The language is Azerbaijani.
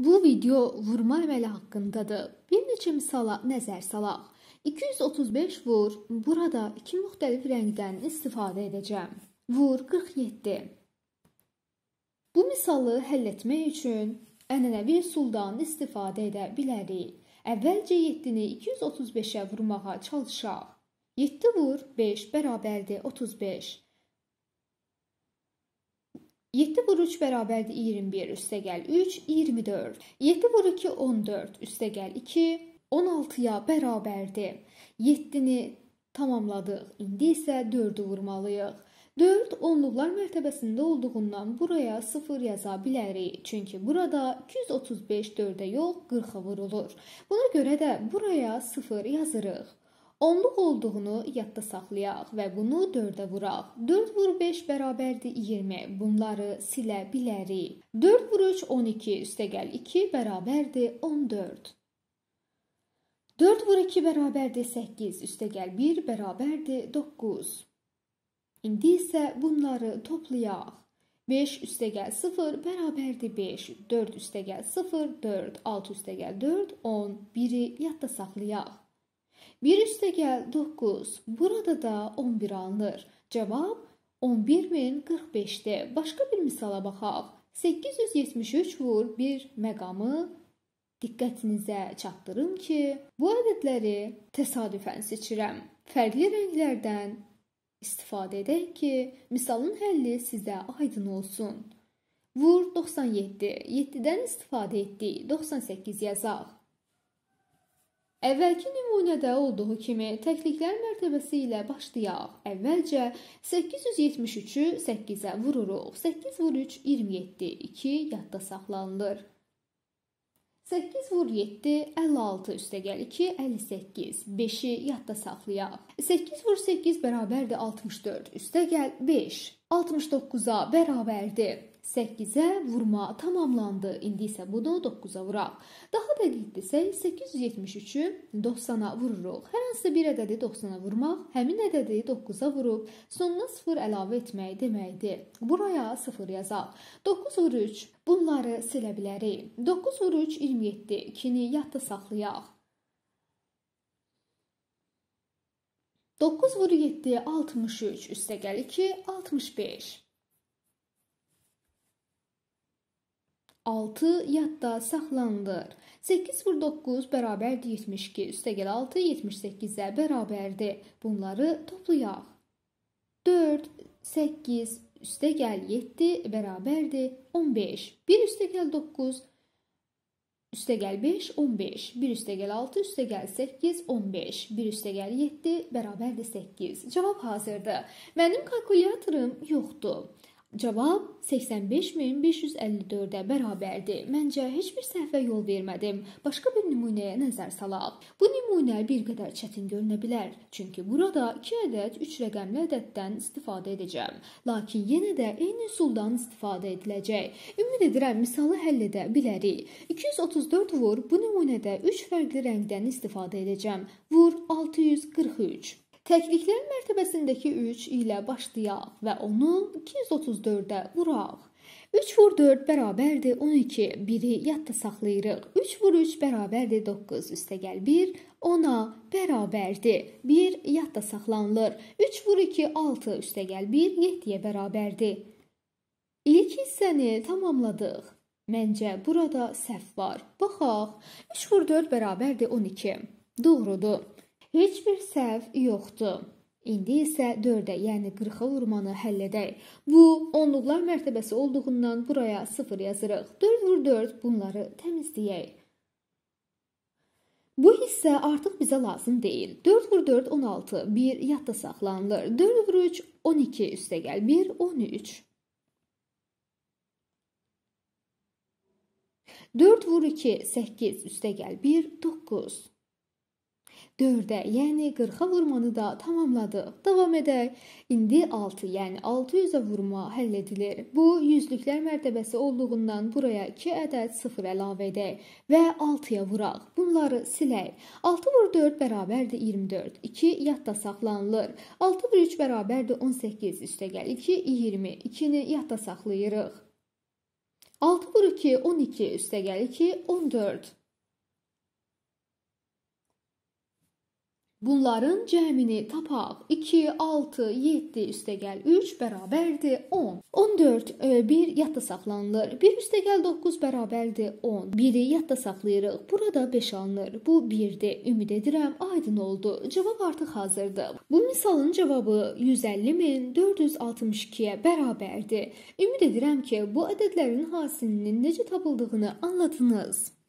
Bu video vurma əməli haqqındadır. Bir neçə misala nəzər salaq. 235 vur. Burada iki müxtəlif rəngdən istifadə edəcəm. Vur 47. Bu misalı həll etmək üçün ənənəvi üsuldan istifadə edə bilərik. Əvvəlcə 7-ni 235-ə vurmağa çalışaq. 7 vur 5 bərabərdir 35. 7 vur 3 bərabərdir 21 üstəgəl 3 24. 7 vur 2 14 üstəgəl 2 16-ya bərabərdir. 7-ni tamamladıq. İndi isə 4-ü vurmalıyıq. 4 onluqlar mərtəbəsində olduğundan buraya 0 yaza bilərik. Çünki burada 235 4-ə yox 40-a vurulur. Buna görə də buraya 0 yazırıq. Onluq olduğunu yadda saxlayaq və bunu 4-ə vuraq. 4 vur 5 bərabərdir 20. Bunları silə bilərik. 4 vur 3 12 üstəgəl 2 bərabərdir 14. 4 vur 2 bərabərdir 8 üstəgəl 1 bərabərdir 9. İndi isə bunları toplayaq. 5 üstəgəl 0 bərabərdir 5. 4 üstəgəl 0 4, 6 üstəgəl 4 10. 1-i yadda saxlayaq. 1 üstə gəl 9. Burada da 11 alınır. Cavab 11045-dir. Başqa bir misala baxaq. 873 vur 1 məqamı diqqətinizə çatdırım ki, bu ədədləri təsadüfən seçirəm. Fərqli rənglərdən istifadə edək ki, misalın həlli sizə aydın olsun. Vur 97. 7-dən istifadə etdik. 98 yazaq. Əvvəlki nümunədə olduğu kimi təkliklər mərtəbəsi ilə başlayaq. Əvvəlcə 873-ü 8-ə vururuq. 8 vur 3 27, 2 yadda saxlanılır. 8 vur 7 56 üstə gəl 2 58, 5-i yadda saxlayaq. 8 vur 8 bərabərdir 64, üstə gəl 5. 69-a bərabərdir. 8-ə vurma tamamlandı. İndi isə bunu 9-a vuraq. Daha dəqiq desək 873-ü 90-a vururuq. Hər hansı bir ədədi 90-a vurmaq həmin ədədi 9-a vurub sonuna 0 əlavə etmək deməkdir. Buraya 0 yazaq. 9 vur 3 bunları silə bilərik. 9 vur 3 27. 2-ni yadda saxlayaq. 9 vur 7-yə 63 üstə gəl 2, 65. 6 yadda saxlanılır. 8 vur 9 bərabərdir 72, üstə gəl 6, 78-ə bərabərdir. Bunları toplayaq. 4, 8, üstə gəl 7 bərabərdir 15. 1 üstə gəl 9 Üstəgəl 5, 15. 1 üstəgəl 6, üstəgəl 8, 15. 1 üstəgəl 7 bərabərdir 8. Cavab hazırdır. Mənim kalkulyatorım yoxdur. Cavab 85554-ə bərabərdir. Məncə heç bir səhvə yol vermədim. Başqa bir nümunəyə nəzər salaq. Bu nümunə bir qədər çətin görünə bilər, çünki burada 2 ədəd 3 rəqəmli ədəddən istifadə edəcəm. Lakin yenə də eyni üsuldan istifadə ediləcək. Ümid edirəm misalı həll edə bilərik. 234 vur bu nümunədə 3 fərqli rəngdən istifadə edəcəm. Vur 643 Təkliklərin mərtəbəsindəki 3 ilə başlayaq və onu 234-ə vuraq. 3 vur 4 bərabərdir 12. 1-i yadda saxlayırıq. 3 vur 3 bərabərdir 9 üstə gəl 1. 10-a bərabərdir. 1 yadda saxlanılır. 3 vur 2 6 üstə gəl 1 7-yə bərabərdir. İlk hissəni tamamladıq. Məncə burada səhv var. Baxaq. 3 vur 4 bərabərdir 12. Doğrudur. Heç bir səhv yoxdur. İndi isə 4-ə, yəni 40-a vurmanı həll edək. Bu onluqlar mərtəbəsi olduğundan buraya 0 yazırıq. 4 vur 4 bunları təmizləyək. Bu hissə artıq bizə lazım deyil. 4 vur 4 16, 1 yadda saxlanılır. 4 vur 3 12 üstəgəl 1 13. 4 vur 2 8 üstəgəl 1 9. 4-ə, yəni 40-a vurmanı da tamamladıq. Davam edək. İndi 6, yəni 600-ə vurma həll edilir. Bu yüzlüklər mərtəbəsi olduğundan buraya 2 ədəd 0 əlavə edək və 6-ya vuraq. Bunları silək. 6 vur 4 bərabərdir 24. 2 yadda saxlanılır. 6 vur 3 bərabərdir 18 üstəgəl 2 20. 2-ni yadda saxlayırıq. 6 vur 2 12 üstəgəl 2 14. Bunların cəmini tapaq. 2, 6, 7 üstəgəl 3 bərabərdir 10. 14 1 yadda saxlanılır. 1 üstəgəl 9 bərabərdir 10. 1-i yadda saxlayırıq. Burada 5 alınır. Bu 1-dir. Ümid edirəm aydın oldu. Cavab artıq hazırdır. Bu misalın cavabı 150462-yə bərabərdir. Ümid edirəm ki, bu ədədlərin hasilinin necə tapıldığını anladınız.